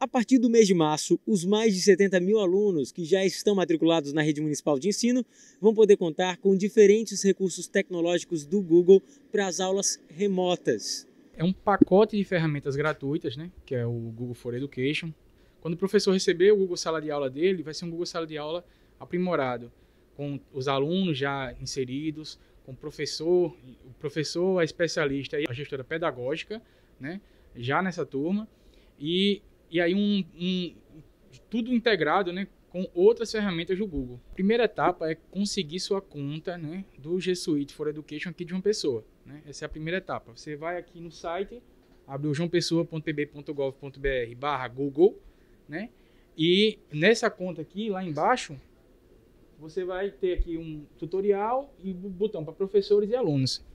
A partir do mês de março, os mais de 70 mil alunos que já estão matriculados na rede municipal de ensino vão poder contar com diferentes recursos tecnológicos do Google para as aulas remotas. É um pacote de ferramentas gratuitas, né? que é o Google for Education. Quando o professor receber o Google Sala de Aula dele, vai ser um Google Sala de Aula aprimorado, com os alunos já inseridos, com o professor, o professor, a especialista e a gestora pedagógica, né? já nessa turma. E e aí um, um tudo integrado, né, com outras ferramentas do Google. Primeira etapa é conseguir sua conta, né, do G Suite for Education aqui de uma pessoa, né? Essa é a primeira etapa. Você vai aqui no site, abre o joaopessoa.pb.gov.br/google, né? E nessa conta aqui, lá embaixo, você vai ter aqui um tutorial e um botão para professores e alunos.